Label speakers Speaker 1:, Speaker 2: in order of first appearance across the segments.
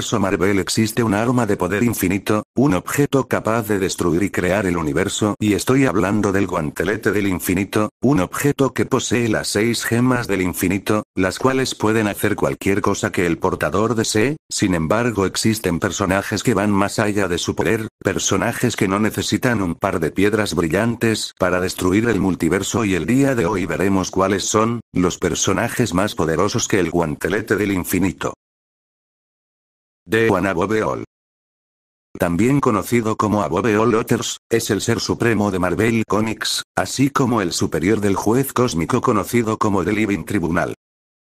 Speaker 1: universo Marvel existe un arma de poder infinito, un objeto capaz de destruir y crear el universo, y estoy hablando del guantelete del infinito, un objeto que posee las seis gemas del infinito, las cuales pueden hacer cualquier cosa que el portador desee, sin embargo existen personajes que van más allá de su poder, personajes que no necesitan un par de piedras brillantes para destruir el multiverso y el día de hoy veremos cuáles son, los personajes más poderosos que el guantelete del infinito de All También conocido como All Otters, es el ser supremo de Marvel Comics, así como el superior del juez cósmico conocido como The Living Tribunal.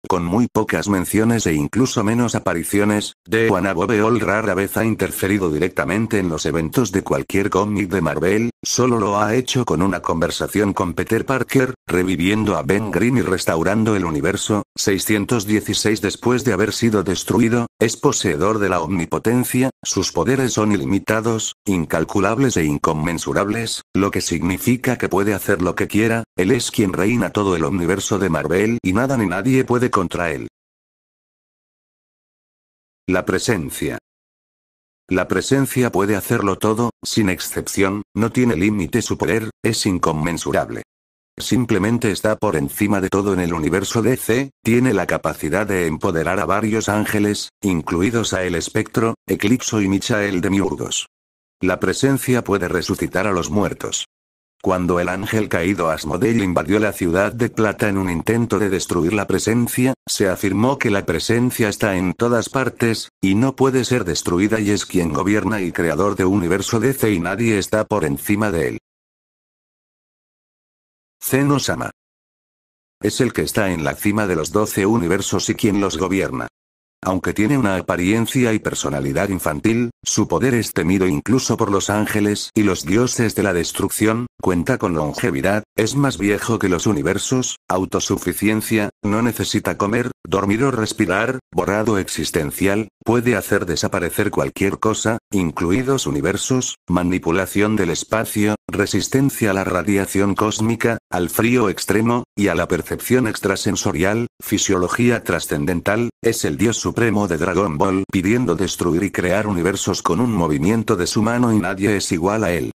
Speaker 1: Con muy pocas menciones e incluso menos apariciones, de Bobeol rara vez ha interferido directamente en los eventos de cualquier cómic de Marvel, solo lo ha hecho con una conversación con Peter Parker, reviviendo a Ben Green y restaurando el universo, 616 después de haber sido destruido, es poseedor de la omnipotencia, sus poderes son ilimitados, incalculables e inconmensurables, lo que significa que puede hacer lo que quiera, él es quien reina todo el universo de Marvel y nada ni nadie puede contra él. La presencia. La presencia puede hacerlo todo, sin excepción, no tiene límite su poder, es inconmensurable. Simplemente está por encima de todo en el universo DC, tiene la capacidad de empoderar a varios ángeles, incluidos a El Espectro, Eclipso y Michael de Miurgos. La presencia puede resucitar a los muertos. Cuando el ángel caído Asmodeo invadió la ciudad de Plata en un intento de destruir la presencia, se afirmó que la presencia está en todas partes, y no puede ser destruida y es quien gobierna y creador de universo DC y nadie está por encima de él. Zeno-sama. Es el que está en la cima de los doce universos y quien los gobierna. Aunque tiene una apariencia y personalidad infantil, su poder es temido incluso por los ángeles y los dioses de la destrucción, cuenta con longevidad, es más viejo que los universos, autosuficiencia, no necesita comer, dormir o respirar, borrado existencial, Puede hacer desaparecer cualquier cosa, incluidos universos, manipulación del espacio, resistencia a la radiación cósmica, al frío extremo, y a la percepción extrasensorial, fisiología trascendental, es el dios supremo de Dragon Ball pidiendo destruir y crear universos con un movimiento de su mano y nadie es igual a él.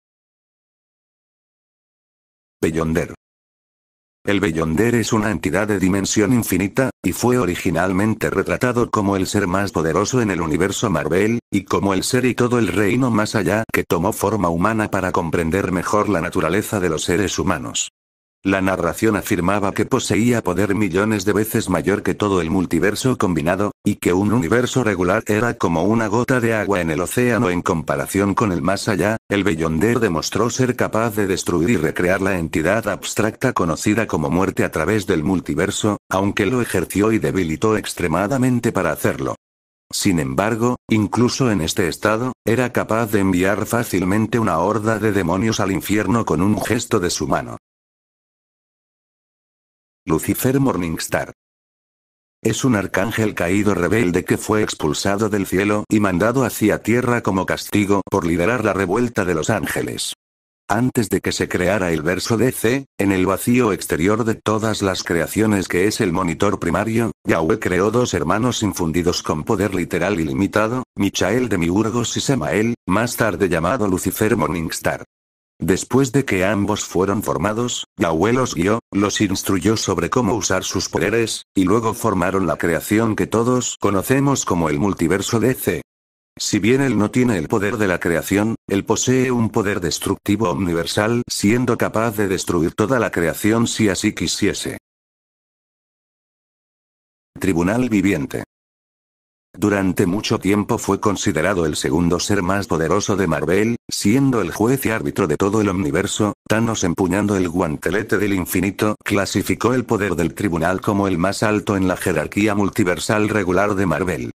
Speaker 1: Beyonder. El Beyonder es una entidad de dimensión infinita, y fue originalmente retratado como el ser más poderoso en el universo Marvel, y como el ser y todo el reino más allá que tomó forma humana para comprender mejor la naturaleza de los seres humanos. La narración afirmaba que poseía poder millones de veces mayor que todo el multiverso combinado, y que un universo regular era como una gota de agua en el océano en comparación con el más allá, el Beyonder demostró ser capaz de destruir y recrear la entidad abstracta conocida como muerte a través del multiverso, aunque lo ejerció y debilitó extremadamente para hacerlo. Sin embargo, incluso en este estado, era capaz de enviar fácilmente una horda de demonios al infierno con un gesto de su mano. Lucifer Morningstar. Es un arcángel caído rebelde que fue expulsado del cielo y mandado hacia tierra como castigo por liderar la revuelta de los ángeles. Antes de que se creara el verso DC, en el vacío exterior de todas las creaciones que es el monitor primario, Yahweh creó dos hermanos infundidos con poder literal ilimitado, Michael de Miurgos y Samael, más tarde llamado Lucifer Morningstar. Después de que ambos fueron formados, Yahweh los guió, los instruyó sobre cómo usar sus poderes, y luego formaron la creación que todos conocemos como el multiverso DC. Si bien él no tiene el poder de la creación, él posee un poder destructivo universal, siendo capaz de destruir toda la creación si así quisiese. Tribunal Viviente durante mucho tiempo fue considerado el segundo ser más poderoso de Marvel, siendo el juez y árbitro de todo el universo, Thanos empuñando el guantelete del infinito, clasificó el poder del tribunal como el más alto en la jerarquía multiversal regular de Marvel.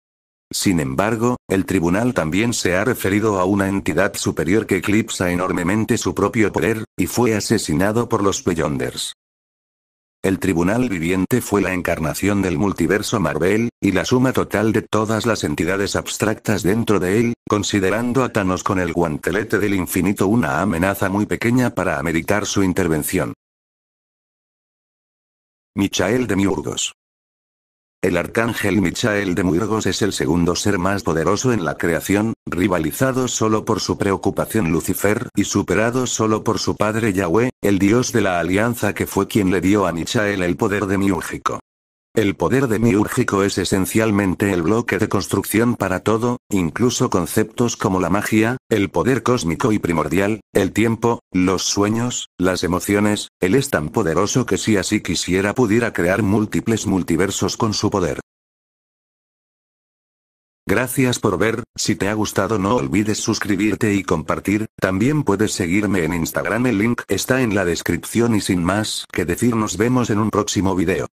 Speaker 1: Sin embargo, el tribunal también se ha referido a una entidad superior que eclipsa enormemente su propio poder, y fue asesinado por los Beyonders. El Tribunal Viviente fue la encarnación del multiverso Marvel, y la suma total de todas las entidades abstractas dentro de él, considerando a Thanos con el guantelete del infinito una amenaza muy pequeña para ameritar su intervención. Michael de Miurgos el arcángel Michael de murgos es el segundo ser más poderoso en la creación, rivalizado solo por su preocupación Lucifer y superado solo por su padre Yahweh, el dios de la alianza que fue quien le dio a Michael el poder de Miúrgico. El poder de miúrgico es esencialmente el bloque de construcción para todo, incluso conceptos como la magia, el poder cósmico y primordial, el tiempo, los sueños, las emociones, él es tan poderoso que si así quisiera pudiera crear múltiples multiversos con su poder. Gracias por ver, si te ha gustado no olvides suscribirte y compartir, también puedes seguirme en Instagram el link está en la descripción y sin más que decir nos vemos en un próximo video.